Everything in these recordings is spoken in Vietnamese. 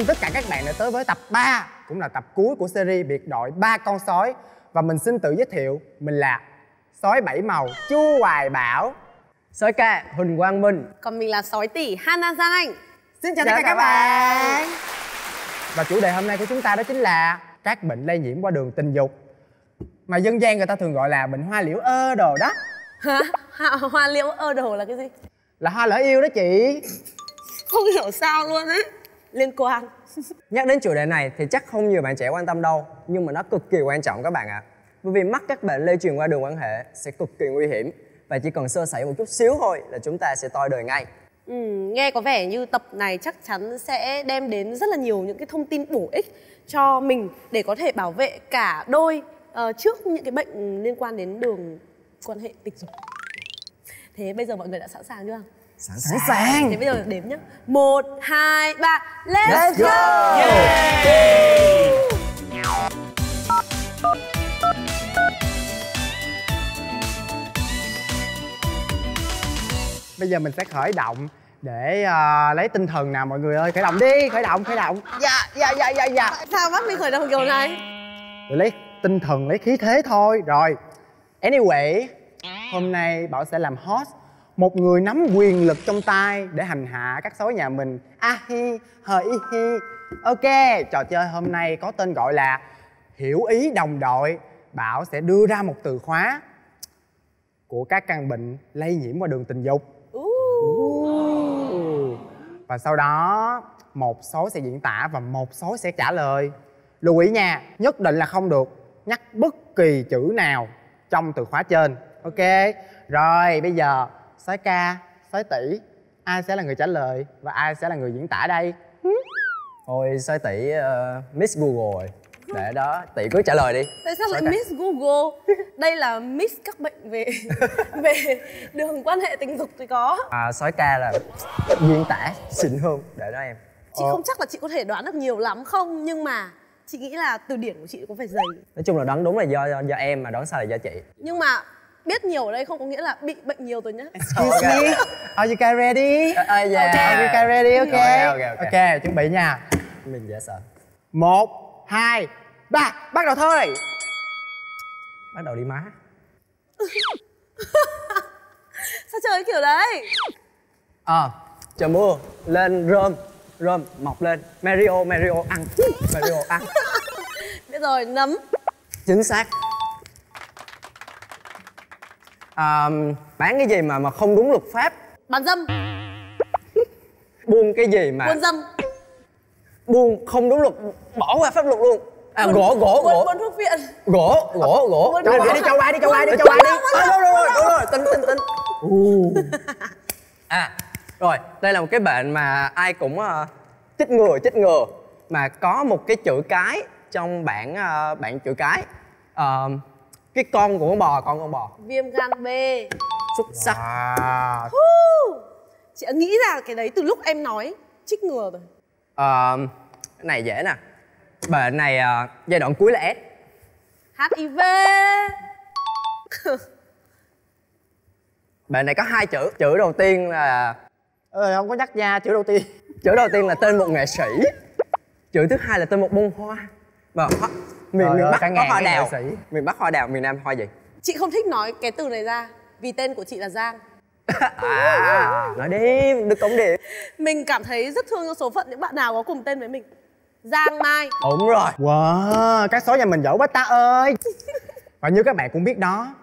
mừng tất cả các bạn đã tới với tập 3 Cũng là tập cuối của series biệt đội ba con sói Và mình xin tự giới thiệu Mình là sói bảy màu Chu Hoài Bảo Sói ca Huỳnh Quang Minh Còn mình là sói tỷ Hana Giang Anh Xin chào tất dạ cả các bạn Và chủ đề hôm nay của chúng ta đó chính là Các bệnh lây nhiễm qua đường tình dục Mà dân gian người ta thường gọi là bệnh hoa liễu ơ đồ đó Hả? Hoa liễu ơ đồ là cái gì? Là hoa lỡ yêu đó chị Không hiểu sao luôn á liên quan Nhắc đến chủ đề này thì chắc không nhiều bạn trẻ quan tâm đâu Nhưng mà nó cực kỳ quan trọng các bạn ạ à. Bởi vì mắc các bệnh lây truyền qua đường quan hệ sẽ cực kỳ nguy hiểm Và chỉ cần sơ sẩy một chút xíu thôi là chúng ta sẽ toi đời ngay Ừ, nghe có vẻ như tập này chắc chắn sẽ đem đến rất là nhiều những cái thông tin bổ ích cho mình để có thể bảo vệ cả đôi uh, trước những cái bệnh liên quan đến đường quan hệ tình dục. Thế bây giờ mọi người đã sẵn sàng chưa? sẵn sàng. sẵn sàng thì bây giờ điểm nhá một hai ba let's, let's go, go. Yeah. bây giờ mình sẽ khởi động để uh, lấy tinh thần nào mọi người ơi khởi động đi khởi động khởi động dạ dạ dạ dạ dạ sao bắt mình khởi động kiểu này để lấy tinh thần lấy khí thế thôi rồi anyway hôm nay bảo sẽ làm host một người nắm quyền lực trong tay để hành hạ các sói nhà mình a à, hi hờ hi, hi ok trò chơi hôm nay có tên gọi là hiểu ý đồng đội bảo sẽ đưa ra một từ khóa của các căn bệnh lây nhiễm qua đường tình dục và sau đó một số sẽ diễn tả và một số sẽ trả lời lưu ý nha nhất định là không được nhắc bất kỳ chữ nào trong từ khóa trên ok rồi bây giờ sói ca sói tỷ ai sẽ là người trả lời và ai sẽ là người diễn tả đây ôi sói tỷ uh, miss google rồi để đó tỷ cứ trả lời đi tại sao lại miss google đây là miss các bệnh về về đường quan hệ tình dục thì có à sói ca là diễn tả xịn hơn để đó em chị ờ. không chắc là chị có thể đoán được nhiều lắm không nhưng mà chị nghĩ là từ điển của chị có phải dày nói chung là đoán đúng là do do, do em mà đoán sai là do chị nhưng mà biết nhiều ở đây không có nghĩa là bị bệnh nhiều rồi nhá. Excuse me. Are you guys ready? Uh, uh, yeah. Okay. Are you guys ready? Okay. Okay, okay, okay. ok, chuẩn bị nha. Mình dễ sợ. Một, hai, ba, bắt đầu thôi. Bắt đầu đi má. Sao chơi kiểu đấy? Ờ, à, trời mưa, lên rơm, rơm mọc lên. Mario, Mario ăn. Mario ăn. biết rồi, nấm. Chính xác à, bán cái gì mà mà không đúng luật pháp bán dâm buôn cái gì mà buôn dâm buôn không đúng luật bỏ qua pháp luật luôn à buôn, gỗ gỗ buôn, gỗ buôn thuốc viện gỗ gỗ gỗ châu ai đi châu ai đi châu ai đi châu ai đi đúng rồi đúng rồi tính tính tính à rồi đây là một cái bệnh mà ai cũng uh, chích ngừa chích ngừa mà có một cái chữ cái trong bảng uh, ờ, bản chữ cái uh, cái con của con bò con con bò viêm gan b xuất sắc wow. chị đã nghĩ ra cái đấy từ lúc em nói chích ngừa rồi à, cái này dễ nè bệnh này à, giai đoạn cuối là s hiv bệnh này có hai chữ chữ đầu tiên là ờ, không có nhắc nha chữ đầu tiên chữ đầu tiên là tên một nghệ sĩ chữ thứ hai là tên một bông hoa vâng mình miền bắc có hoa đào mình bắt hoa đào miền nam hoa gì chị không thích nói cái từ này ra vì tên của chị là giang à, nói đi được cộng để mình cảm thấy rất thương cho số phận những bạn nào có cùng tên với mình giang mai đúng rồi wow các số nhà mình giỏi quá ta ơi và như các bạn cũng biết đó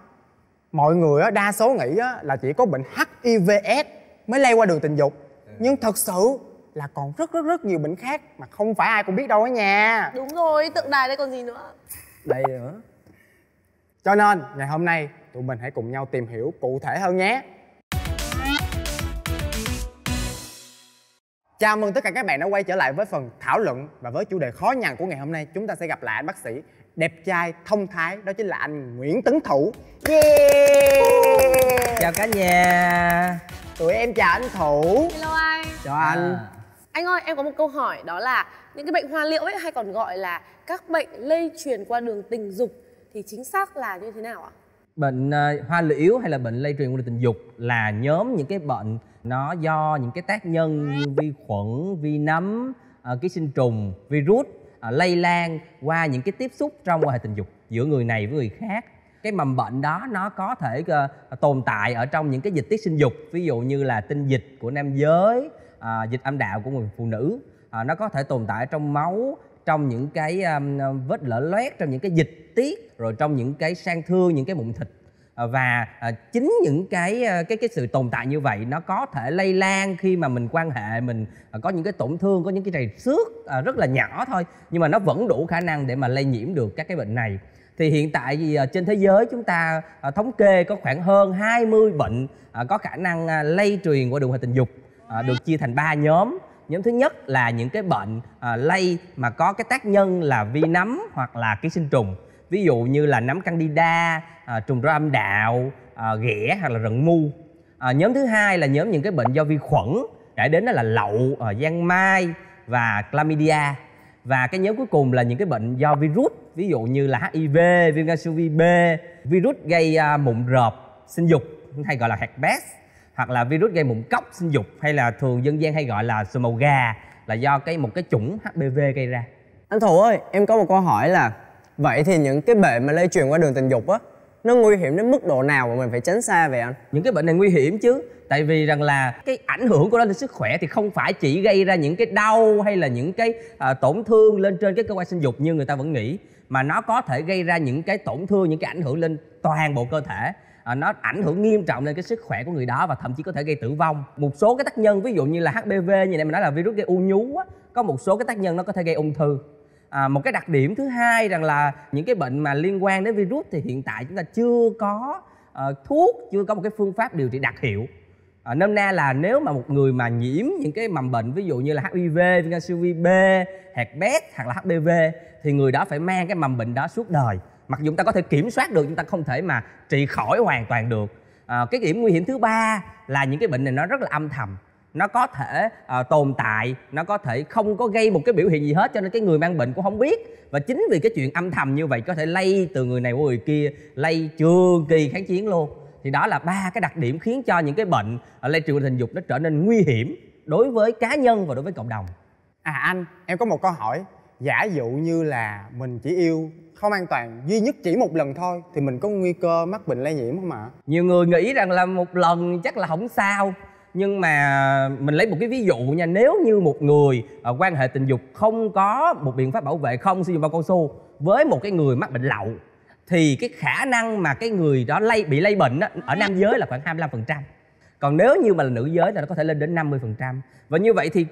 mọi người đa số nghĩ là chỉ có bệnh hivs mới lây qua đường tình dục nhưng thật sự là còn rất rất rất nhiều bệnh khác mà không phải ai cũng biết đâu đó nha đúng rồi tượng đài đây còn gì nữa đây nữa cho nên ngày hôm nay tụi mình hãy cùng nhau tìm hiểu cụ thể hơn nhé Chào mừng tất cả các bạn đã quay trở lại với phần thảo luận và với chủ đề khó nhằn của ngày hôm nay chúng ta sẽ gặp lại anh bác sĩ đẹp trai thông thái đó chính là anh Nguyễn Tấn Thủ. Yeah! Chào cả nhà. Tụi em chào anh Thủ. Hello anh. Chào à. anh anh ơi, em có một câu hỏi đó là những cái bệnh hoa liễu ấy hay còn gọi là các bệnh lây truyền qua đường tình dục thì chính xác là như thế nào ạ? Bệnh uh, hoa liễu hay là bệnh lây truyền qua đường tình dục là nhóm những cái bệnh nó do những cái tác nhân như vi khuẩn, vi nấm, à, ký sinh trùng, virus à, lây lan qua những cái tiếp xúc trong quan hệ tình dục giữa người này với người khác cái mầm bệnh đó nó có thể tồn tại ở trong những cái dịch tiết sinh dục ví dụ như là tinh dịch của nam giới à, dịch âm đạo của người phụ nữ à, nó có thể tồn tại trong máu trong những cái um, vết lở loét trong những cái dịch tiết rồi trong những cái sang thương những cái mụn thịt à, và à, chính những cái à, cái cái sự tồn tại như vậy nó có thể lây lan khi mà mình quan hệ mình à, có những cái tổn thương có những cái rầy xước à, rất là nhỏ thôi nhưng mà nó vẫn đủ khả năng để mà lây nhiễm được các cái bệnh này thì hiện tại thì à, trên thế giới chúng ta thống kê có khoảng hơn 20 bệnh có khả năng lây truyền qua đường hệ tình dục à, được chia thành 3 nhóm nhóm thứ nhất là những cái bệnh à, lây mà có cái tác nhân là vi nấm hoặc là ký sinh trùng ví dụ như là nấm candida à, trùng rau âm đạo à, ghẻ hoặc là rận mu à, nhóm thứ hai là nhóm những cái bệnh do vi khuẩn kể đến đó là lậu à, giang mai và chlamydia và cái nhóm cuối cùng là những cái bệnh do virus ví dụ như là hiv viêm gan siêu vi b virus gây à, mụn rợp sinh dục hay gọi là herpes hoặc là virus gây mụn cốc sinh dục hay là thường dân gian hay gọi là sờ màu gà là do cái một cái chủng HPV gây ra anh Thủ ơi em có một câu hỏi là vậy thì những cái bệnh mà lây truyền qua đường tình dục á nó nguy hiểm đến mức độ nào mà mình phải tránh xa vậy anh những cái bệnh này nguy hiểm chứ tại vì rằng là cái ảnh hưởng của nó lên sức khỏe thì không phải chỉ gây ra những cái đau hay là những cái à, tổn thương lên trên cái cơ quan sinh dục như người ta vẫn nghĩ mà nó có thể gây ra những cái tổn thương những cái ảnh hưởng lên toàn bộ cơ thể Ờ, nó ảnh hưởng nghiêm trọng lên cái sức khỏe của người đó và thậm chí có thể gây tử vong một số cái tác nhân ví dụ như là hpv như này mình nói là virus gây u nhú á, có một số cái tác nhân nó có thể gây ung thư à, một cái đặc điểm thứ hai rằng là những cái bệnh mà liên quan đến virus thì hiện tại chúng ta chưa có uh, thuốc chưa có một cái phương pháp điều trị đặc hiệu à, nôm na là nếu mà một người mà nhiễm những cái mầm bệnh ví dụ như là hiv viêm gan siêu vi b hạt bét hoặc là hpv thì người đó phải mang cái mầm bệnh đó suốt đời mặc dù chúng ta có thể kiểm soát được chúng ta không thể mà trị khỏi hoàn toàn được à, cái điểm nguy hiểm thứ ba là những cái bệnh này nó rất là âm thầm nó có thể uh, tồn tại nó có thể không có gây một cái biểu hiện gì hết cho nên cái người mang bệnh cũng không biết và chính vì cái chuyện âm thầm như vậy có thể lây từ người này qua người kia lây trường kỳ kháng chiến luôn thì đó là ba cái đặc điểm khiến cho những cái bệnh lây truyền tình dục nó trở nên nguy hiểm đối với cá nhân và đối với cộng đồng à anh em có một câu hỏi giả dụ như là mình chỉ yêu không an toàn duy nhất chỉ một lần thôi thì mình có nguy cơ mắc bệnh lây nhiễm không ạ nhiều người nghĩ rằng là một lần chắc là không sao nhưng mà mình lấy một cái ví dụ nha nếu như một người ờ, quan hệ tình dục không có một biện pháp bảo vệ không sử dụng bao cao su với một cái người mắc bệnh lậu thì cái khả năng mà cái người đó lây bị lây bệnh đó, ở nam giới là khoảng 25% còn nếu như mà là nữ giới thì nó có thể lên đến 50% và như vậy thì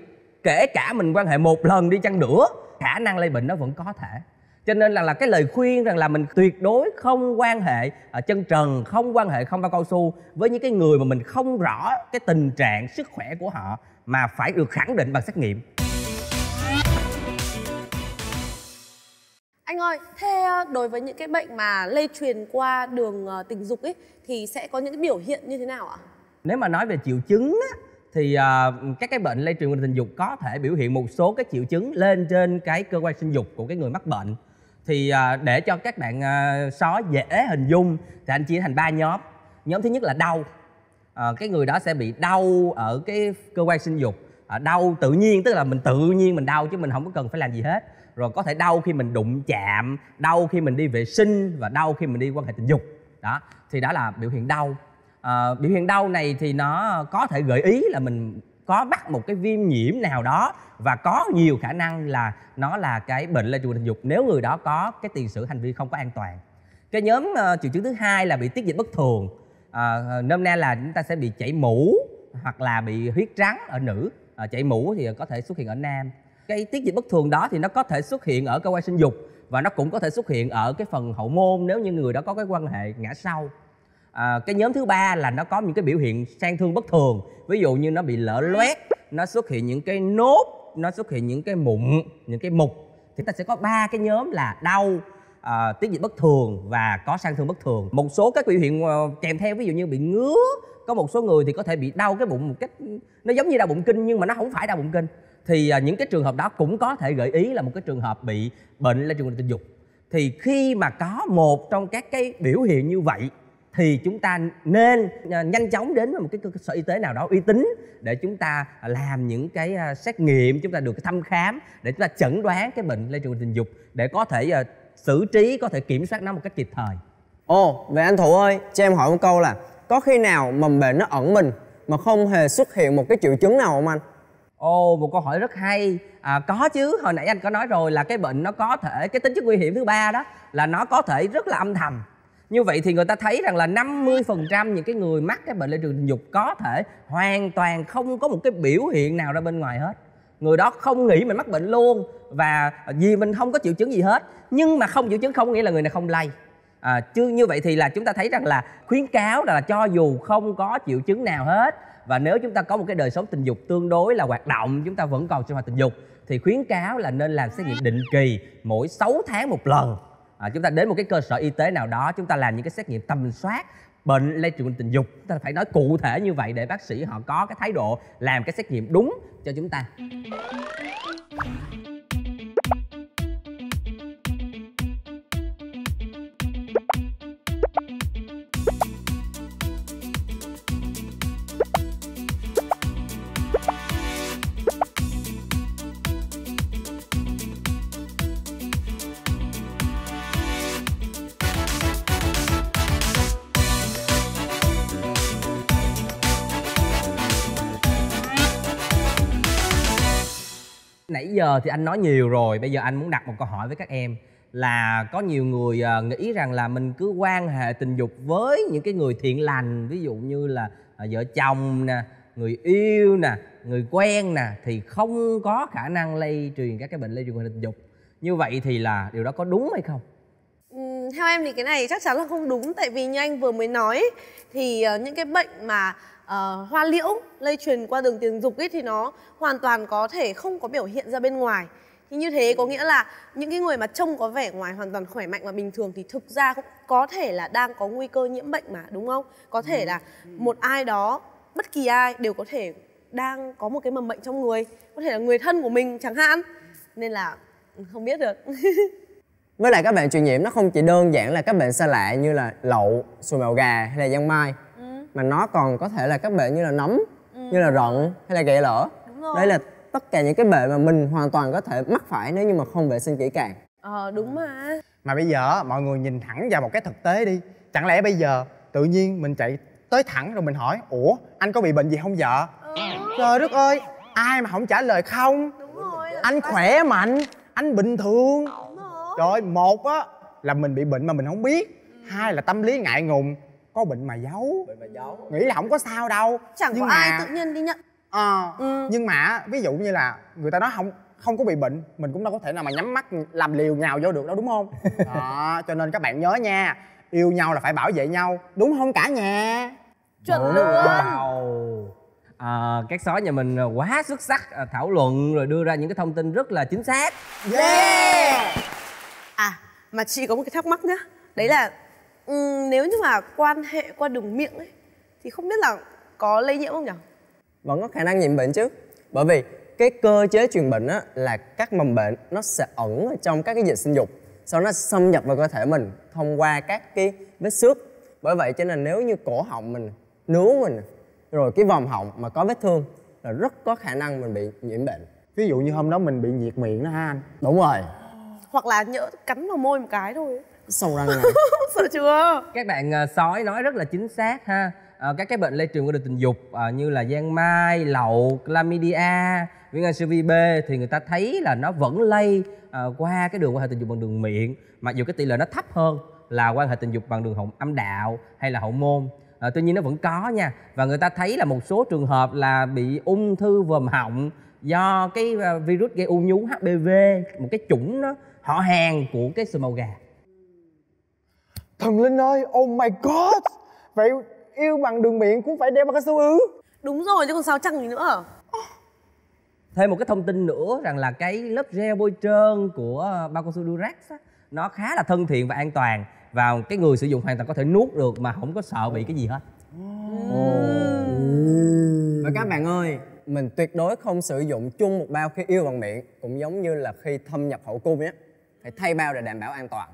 kể cả mình quan hệ một lần đi chăng nữa khả năng lây bệnh nó vẫn có thể cho nên là, là cái lời khuyên rằng là mình tuyệt đối không quan hệ ở à, chân trần không quan hệ không bao cao su với những cái người mà mình không rõ cái tình trạng sức khỏe của họ mà phải được khẳng định bằng xét nghiệm Anh ơi, thế ờ, đối với những cái bệnh mà lây truyền qua đường ờ, tình dục ấy thì sẽ có những cái biểu hiện như thế nào ạ? Nếu mà nói về triệu chứng á, thì uh, các cái bệnh lây truyền qua tình dục có thể biểu hiện một số cái triệu chứng lên trên cái cơ quan sinh dục của cái người mắc bệnh thì à, để cho các bạn à, sói dễ hình dung thì anh chia thành ba nhóm nhóm thứ nhất là đau à, cái người đó sẽ bị đau ở cái cơ quan sinh dục à, đau tự nhiên tức là mình tự nhiên mình đau chứ mình không có cần phải làm gì hết rồi có thể đau khi mình đụng chạm đau khi mình đi vệ sinh và đau khi mình đi quan hệ tình dục đó thì đó là biểu hiện đau à, biểu hiện đau này thì nó có thể gợi ý là mình có bắt một cái viêm nhiễm nào đó và có nhiều khả năng là nó là cái bệnh lây truyền tình dục nếu người đó có cái tiền sử hành vi không có an toàn cái nhóm uh, triệu chứng thứ hai là bị tiết dịch bất thường uh, nôm na là chúng ta sẽ bị chảy mũ hoặc là bị huyết trắng ở nữ uh, chảy mũ thì có thể xuất hiện ở nam cái tiết dịch bất thường đó thì nó có thể xuất hiện ở cơ quan sinh dục và nó cũng có thể xuất hiện ở cái phần hậu môn nếu như người đó có cái quan hệ ngã sau à, cái nhóm thứ ba là nó có những cái biểu hiện sang thương bất thường ví dụ như nó bị lở loét nó xuất hiện những cái nốt nó xuất hiện những cái mụn những cái mục thì ta sẽ có ba cái nhóm là đau à, tiết dịch bất thường và có sang thương bất thường một số các biểu hiện ờ, kèm theo ví dụ như bị ngứa có một số người thì có thể bị đau cái bụng một cách nó giống như đau bụng kinh nhưng mà nó không phải đau bụng kinh thì à, những cái trường hợp đó cũng có thể gợi ý là một cái trường hợp bị bệnh lây truyền tình dục thì khi mà có một trong các cái biểu hiện như vậy thì chúng ta nên à, nhanh chóng đến với một cái cơ sở y tế nào đó uy tín để chúng ta làm những cái à, xét nghiệm chúng ta được thăm khám để chúng ta chẩn đoán cái bệnh lây truyền tình dục để có thể à, xử trí có thể kiểm soát nó một cách kịp thời ồ vậy anh thủ ơi cho em hỏi một câu là có khi nào mầm bệnh nó ẩn mình mà không hề xuất hiện một cái triệu chứng nào không anh Ồ, một câu hỏi rất hay. À, có chứ, hồi nãy anh có nói rồi là cái bệnh nó có thể cái tính chất nguy hiểm thứ ba đó là nó có thể rất là âm thầm như vậy thì người ta thấy rằng là 50% những cái người mắc cái bệnh lây truyền tình dục có thể hoàn toàn không có một cái biểu hiện nào ra bên ngoài hết người đó không nghĩ mình mắc bệnh luôn và vì mình không có triệu chứng gì hết nhưng mà không triệu chứng không nghĩa là người này không lây à, chứ như vậy thì là chúng ta thấy rằng là khuyến cáo là, cho dù không có triệu chứng nào hết và nếu chúng ta có một cái đời sống tình dục tương đối là hoạt động chúng ta vẫn còn sinh hoạt tình dục thì khuyến cáo là nên làm xét nghiệm định kỳ mỗi 6 tháng một lần à, chúng ta đến một cái cơ sở y tế nào đó chúng ta làm những cái xét nghiệm tầm soát bệnh lây truyền tình dục chúng ta phải nói cụ thể như vậy để bác sĩ họ có cái thái độ làm cái xét nghiệm đúng cho chúng ta giờ thì anh nói nhiều rồi bây giờ anh muốn đặt một câu hỏi với các em là có nhiều người ờ, nghĩ rằng là mình cứ quan hệ tình dục với những cái người thiện lành ví dụ như là ờ, vợ chồng nè người yêu nè người quen nè thì không có khả năng lây truyền các cái bệnh lây truyền qua tình dục như vậy thì là điều đó có đúng hay không theo em thì cái này chắc chắn là không đúng tại vì như anh vừa mới nói thì uh, những cái bệnh mà uh, hoa liễu lây truyền qua đường tình dục ấy thì nó hoàn toàn có thể không có biểu hiện ra bên ngoài thì như thế có nghĩa là những cái người mà trông có vẻ ngoài hoàn toàn khỏe mạnh và bình thường thì thực ra cũng có thể là đang có nguy cơ nhiễm bệnh mà đúng không có thể là ừ. một ai đó bất kỳ ai đều có thể đang có một cái mầm bệnh trong người có thể là người thân của mình chẳng hạn nên là không biết được với lại các bệnh truyền nhiễm nó không chỉ đơn giản là các bệnh xa lạ như là lậu xùi màu gà hay là giang mai ừ. mà nó còn có thể là các bệnh như là nấm ừ. như là rận hay là gậy lỡ đây là tất cả những cái bệnh mà mình hoàn toàn có thể mắc phải nếu như mà không vệ sinh kỹ càng ờ đúng mà mà bây giờ mọi người nhìn thẳng vào một cái thực tế đi chẳng lẽ bây giờ tự nhiên mình chạy tới thẳng rồi mình hỏi ủa anh có bị bệnh gì không vợ ừ. trời đất ơi ai mà không trả lời không đúng rồi, anh khỏe mạnh anh bình thường trời ơi một á là mình bị bệnh mà mình không biết hai là tâm lý ngại ngùng có bệnh mà giấu bệnh mà giấu nghĩ là không có sao đâu chẳng nhưng có mà... ai tự nhiên đi nhận ờ à, ừ. nhưng mà ví dụ như là người ta nói không không có bị bệnh mình cũng đâu có thể nào mà nhắm mắt làm liều nhào vô được đâu đúng không đó cho nên các bạn nhớ nha yêu nhau là phải bảo vệ nhau đúng không cả nhà chuẩn wow. à, các sói nhà mình quá xuất sắc à, thảo luận rồi đưa ra những cái thông tin rất là chính xác yeah à mà chị có một cái thắc mắc nhá đấy là um, nếu như mà quan hệ qua đường miệng ấy thì không biết là có lây nhiễm không nhỉ vẫn có khả năng nhiễm bệnh chứ bởi vì cái cơ chế truyền bệnh á là các mầm bệnh nó sẽ ẩn ở trong các cái dịch sinh dục sau nó xâm nhập vào cơ thể mình thông qua các cái vết xước bởi vậy cho nên nếu như cổ họng mình nướu mình rồi cái vòng họng mà có vết thương là rất có khả năng mình bị nhiễm bệnh ví dụ như hôm đó mình bị nhiệt miệng đó ha anh đúng rồi hoặc là nhỡ cắn vào môi một cái thôi sâu răng này sợ chưa các bạn uh, sói nói rất là chính xác ha à, các cái bệnh lây truyền qua đường tình dục à, như là giang mai lậu chlamydia viêm gan siêu vi b thì người ta thấy là nó vẫn lây à, qua cái đường quan hệ tình dục bằng đường miệng mặc dù cái tỷ lệ nó thấp hơn là quan hệ tình dục bằng đường hậu âm đạo hay là hậu môn à, tuy nhiên nó vẫn có nha và người ta thấy là một số trường hợp là bị ung thư vòm họng do cái virus gây u nhú hpv một cái chủng nó họ hàng của cái sự màu gà thần linh ơi oh my god vậy yêu bằng đường miệng cũng phải đeo bằng cái xu ứ đúng rồi chứ còn sao chăng gì nữa thêm một cái thông tin nữa rằng là cái lớp gel bôi trơn của ờ, cao su Durax á, nó khá là thân thiện và an toàn và cái người sử dụng hoàn toàn có thể nuốt được mà không có sợ bị cái gì hết oh. và các bạn ơi mình tuyệt đối không sử dụng chung một bao khi yêu bằng miệng cũng giống như là khi thâm nhập hậu cung nhé phải thay bao để đảm bảo an toàn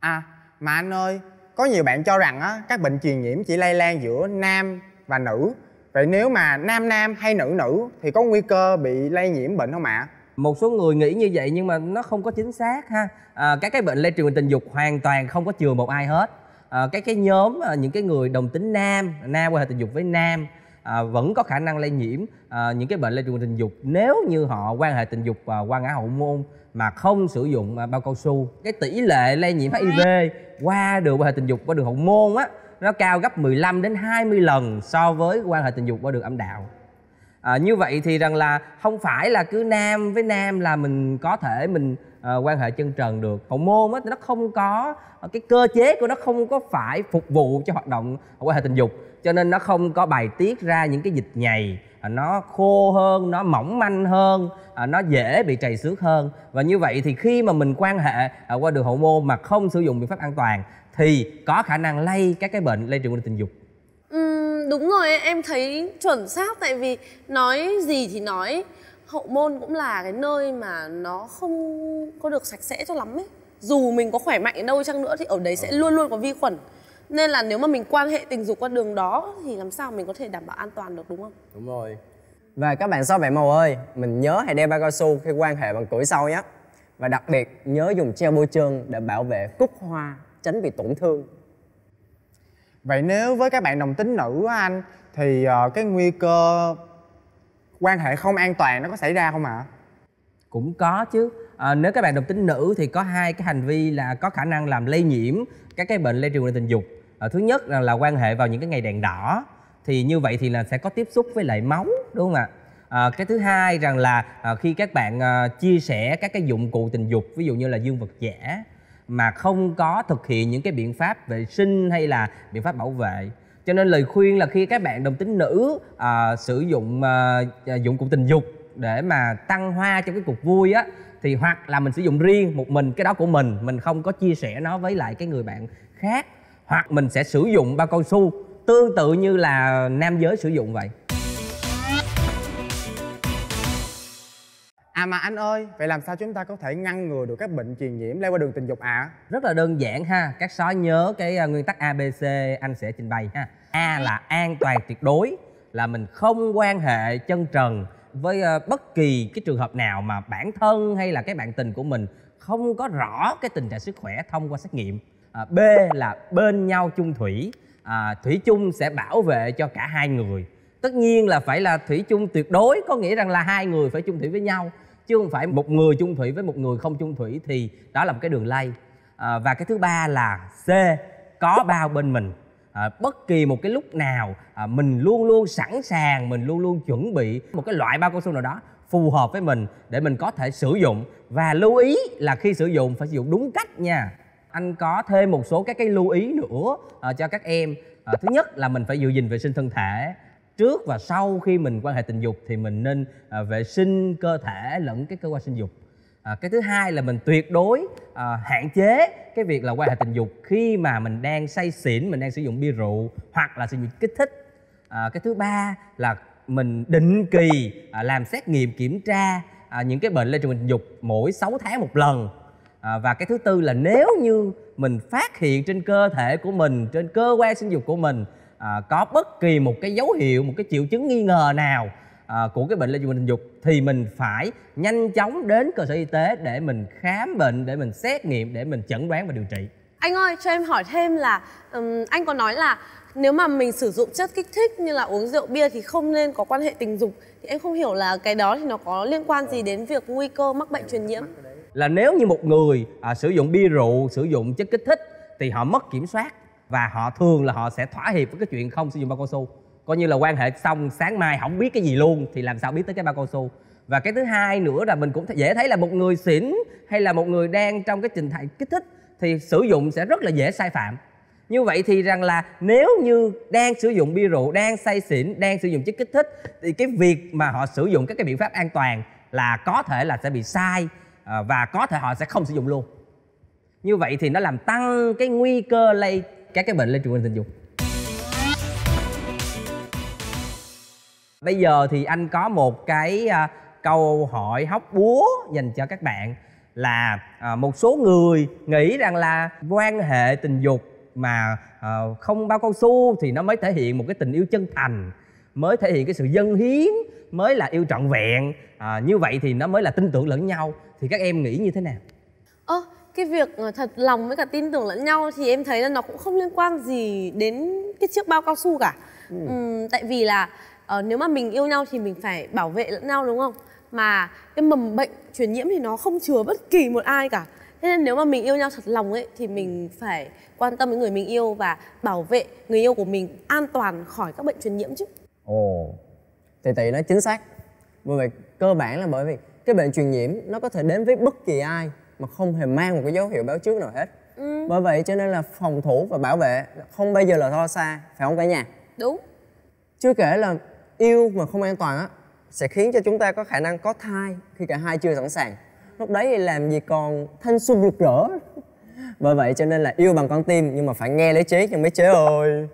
à mà anh ơi có nhiều bạn cho rằng á, các bệnh truyền nhiễm chỉ lây lan giữa nam và nữ vậy nếu mà nam nam hay nữ nữ thì có nguy cơ bị lây nhiễm bệnh không ạ một số người nghĩ như vậy nhưng mà nó không có chính xác ha à, các cái bệnh lây truyền tình dục hoàn toàn không có chừa một ai hết à, cái cái nhóm à, những cái người đồng tính nam nam quan hệ tình dục với nam à, vẫn có khả năng lây nhiễm à, những cái bệnh lây truyền tình dục nếu như họ quan hệ tình dục à, qua ngã hậu môn mà không sử dụng à, bao cao su cái tỷ lệ lây nhiễm hiv qua đường quan hệ tình dục qua đường hậu môn á nó cao gấp 15 đến 20 lần so với quan hệ tình dục qua đường âm đạo à, như vậy thì rằng là không phải là cứ nam với nam là mình có thể mình à, quan hệ chân trần được hậu môn á nó không có ờ, cái cơ chế của nó không có phải phục vụ cho hoạt động quan hệ tình dục cho nên nó không có bài tiết ra những cái dịch nhầy à, nó khô hơn nó mỏng manh hơn à, nó dễ bị trầy xước hơn và như vậy thì khi mà mình quan hệ à, qua đường hậu môn mà không sử dụng biện pháp an toàn thì có khả năng lây các cái bệnh lây truyền qua tình dục đúng rồi em thấy chuẩn xác tại vì nói gì thì nói hậu môn cũng là cái nơi mà nó không có được sạch sẽ cho lắm ấy dù mình có khỏe mạnh đến đâu chăng nữa thì ở đấy sẽ ờ. luôn luôn có vi khuẩn nên là nếu mà mình quan hệ tình dục qua đường đó thì làm sao mình có thể đảm bảo an toàn được đúng không đúng rồi và các bạn sau vẻ màu ơi mình nhớ hãy đeo bao cao su khi quan hệ bằng cưỡi sau nhé và đặc biệt nhớ dùng treo bôi trơn để bảo vệ cúc hoa tránh bị tổn thương vậy nếu với các bạn đồng tính nữ á anh thì uh, cái nguy cơ quan hệ không an toàn nó có xảy ra không ạ à? cũng có chứ à, nếu các bạn đồng tính nữ thì có hai cái hành vi là có khả năng làm lây nhiễm các cái bệnh lây truyền tình dục à, thứ nhất là, là quan hệ vào những cái ngày đèn đỏ thì như vậy thì là sẽ có tiếp xúc với lại máu đúng không ạ à, cái thứ hai rằng là à, khi các bạn à, chia sẻ các cái dụng cụ tình dục ví dụ như là dương vật giả mà không có thực hiện những cái biện pháp vệ sinh hay là biện pháp bảo vệ cho nên lời khuyên là khi các bạn đồng tính nữ à, sử dụng à, à, dụng cụ tình dục để mà tăng hoa trong cái cuộc vui á thì hoặc là mình sử dụng riêng một mình cái đó của mình mình không có chia sẻ nó với lại cái người bạn khác hoặc mình sẽ sử dụng bao cao su tương tự như là nam giới sử dụng vậy À mà anh ơi, vậy làm sao chúng ta có thể ngăn ngừa được các bệnh truyền nhiễm lây qua đường tình dục ạ? À? Rất là đơn giản ha, các sói nhớ cái à, nguyên tắc ABC anh sẽ trình bày ha. A là an toàn tuyệt đối, là mình không quan hệ chân trần với à, bất kỳ cái trường hợp nào mà bản thân hay là cái bạn tình của mình không có rõ cái tình trạng sức khỏe thông qua xét nghiệm. À, B là bên nhau chung thủy, thủy chung sẽ bảo vệ cho cả hai người tất nhiên là phải là thủy chung tuyệt đối có nghĩa rằng là hai người phải chung thủy với nhau chứ không phải một người chung thủy với một người không chung thủy thì đó là một cái đường lây à, và cái thứ ba là c có bao bên mình à, bất kỳ một cái lúc nào à, mình luôn luôn sẵn sàng mình luôn luôn chuẩn bị một cái loại bao cao su nào đó phù hợp với mình để mình có thể sử dụng và lưu ý là khi sử dụng phải sử dụng đúng cách nha anh có thêm một số các cái lưu ý nữa à, cho các em à, thứ nhất là mình phải giữ gìn vệ sinh thân thể trước và sau khi mình quan hệ tình dục thì mình nên à, vệ sinh cơ thể lẫn cái cơ quan sinh dục à, cái thứ hai là mình tuyệt đối à, hạn chế cái việc là quan hệ tình dục khi mà mình đang say xỉn mình đang sử dụng bia rượu hoặc là sử dụng kích thích à, cái thứ ba là mình định kỳ à, làm xét nghiệm kiểm tra à, những cái bệnh lây truyền tình dục mỗi 6 tháng một lần à, và cái thứ tư là nếu như mình phát hiện trên cơ thể của mình trên cơ quan sinh dục của mình à, có bất kỳ một cái dấu hiệu một cái triệu chứng nghi ngờ nào à, của cái bệnh lây truyền tình dục thì mình phải nhanh chóng đến cơ sở y tế để mình khám bệnh để mình xét nghiệm để mình chẩn đoán và điều trị anh ơi cho em hỏi thêm là um, anh có nói là nếu mà mình sử dụng chất kích thích như là uống rượu bia thì không nên có quan hệ tình dục thì em không hiểu là cái đó thì nó có liên quan gì đến việc nguy cơ mắc bệnh truyền nhiễm là nếu như một người à, sử dụng bia rượu sử dụng chất kích thích thì họ mất kiểm soát và họ thường là họ sẽ thỏa hiệp với cái chuyện không sử dụng bao cao su coi như là quan hệ xong sáng mai không biết cái gì luôn thì làm sao biết tới cái bao cao su và cái thứ hai nữa là mình cũng dễ thấy là một người xỉn hay là một người đang trong cái trình thể kích thích thì sử dụng sẽ rất là dễ sai phạm như vậy thì rằng là nếu như đang sử dụng bia rượu đang say xỉn đang sử dụng chất kích thích thì cái việc mà họ sử dụng các cái biện pháp an toàn là có thể là sẽ bị sai ờ, và có thể họ sẽ không sử dụng luôn như vậy thì nó làm tăng cái nguy cơ lây các cái bệnh lây truyền tình dục bây giờ thì anh có một cái à, câu hỏi hóc búa dành cho các bạn là à, một số người nghĩ rằng là quan hệ tình dục mà à, không bao cao su thì nó mới thể hiện một cái tình yêu chân thành mới thể hiện cái sự dân hiến mới là yêu trọn vẹn à, như vậy thì nó mới là tin tưởng lẫn nhau thì các em nghĩ như thế nào cái việc ờ, thật lòng với cả tin tưởng lẫn nhau thì em thấy là nó cũng không liên quan gì đến cái chiếc bao cao su cả ừ. Uhm, tại vì là uh, nếu mà mình yêu nhau thì mình phải bảo vệ lẫn nhau đúng không mà cái mầm bệnh truyền nhiễm thì nó không chứa bất kỳ một ai cả thế nên nếu mà mình yêu nhau thật lòng ấy thì mình phải quan tâm đến người mình yêu và bảo vệ người yêu của mình an toàn khỏi các bệnh truyền nhiễm chứ ồ thì tỷ nói chính xác bởi vì cơ bản là bởi vì cái bệnh truyền nhiễm nó có thể đến với bất kỳ ai mà không hề mang một cái dấu hiệu báo trước nào hết ừ. bởi vậy cho nên là phòng thủ và bảo vệ không bao giờ là lo xa phải không cả nhà đúng chưa kể là yêu mà không an toàn á sẽ khiến cho chúng ta có khả năng có thai khi cả hai chưa sẵn sàng lúc đấy thì làm gì còn thanh xuân rực rỡ bởi vậy cho nên là yêu bằng con tim nhưng mà phải nghe lấy chế nhưng mấy chế ơi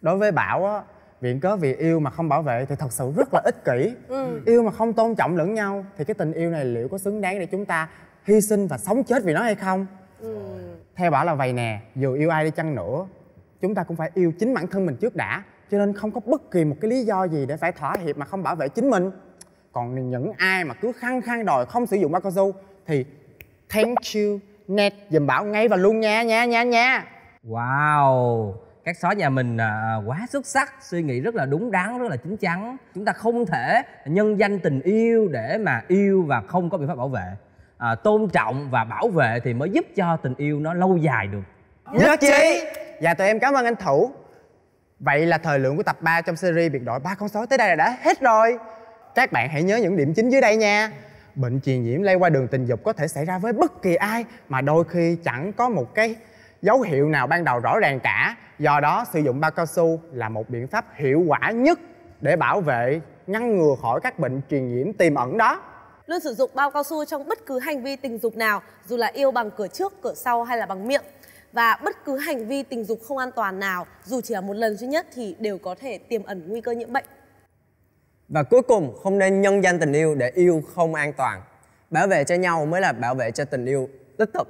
đối với bảo á viện cớ vì yêu mà không bảo vệ thì thật sự rất là ích kỷ ừ. yêu mà không tôn trọng lẫn nhau thì cái tình yêu này liệu có xứng đáng để chúng ta hy sinh và sống chết vì nó hay không ừ. theo bảo là vậy nè dù yêu ai đi chăng nữa chúng ta cũng phải yêu chính bản thân mình trước đã cho nên không có bất kỳ một cái lý do gì để phải thỏa hiệp mà không bảo vệ chính mình còn những ai mà cứ khăng khăng đòi không sử dụng bao cao su thì thank you net dùm bảo ngay và luôn nha nha nha nha wow các xó nhà mình à, à, quá xuất sắc suy nghĩ rất là đúng đắn rất là chín chắn chúng ta không thể nhân danh tình yêu để mà yêu và không có biện pháp bảo vệ à, tôn trọng và bảo vệ thì mới giúp cho tình yêu nó lâu dài được nhất trí dạ tụi em cảm ơn anh thủ vậy là thời lượng của tập 3 trong series biệt đội ba con sói tới đây là đã hết rồi các bạn hãy nhớ những điểm chính dưới đây nha bệnh truyền nhiễm lây qua đường tình dục có thể xảy ra với bất kỳ ai mà đôi khi chẳng có một cái dấu hiệu nào ban đầu rõ ràng cả do đó sử dụng bao cao su là một biện pháp hiệu quả nhất để bảo vệ ngăn ngừa khỏi các bệnh truyền nhiễm tiềm ẩn đó luôn sử dụng bao cao su trong bất cứ hành vi tình dục nào, dù là yêu bằng cửa trước, cửa sau hay là bằng miệng. Và bất cứ hành vi tình dục không an toàn nào, dù chỉ là một lần duy nhất thì đều có thể tiềm ẩn nguy cơ nhiễm bệnh. Và cuối cùng, không nên nhân danh tình yêu để yêu không an toàn. Bảo vệ cho nhau mới là bảo vệ cho tình yêu đích thực.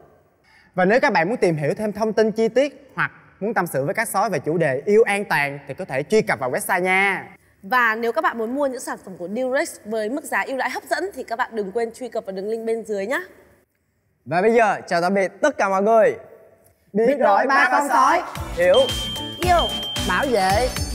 Và nếu các bạn muốn tìm hiểu thêm thông tin chi tiết hoặc muốn tâm sự với các sói về chủ đề yêu an toàn thì có thể truy cập vào website nha. Và nếu các bạn muốn mua những sản phẩm của Durex với mức giá ưu đãi hấp dẫn thì các bạn đừng quên truy cập vào đường link bên dưới nhé. Và bây giờ chào tạm biệt tất cả mọi người. Biết, Biết ba con sói, hiểu, yêu, bảo vệ.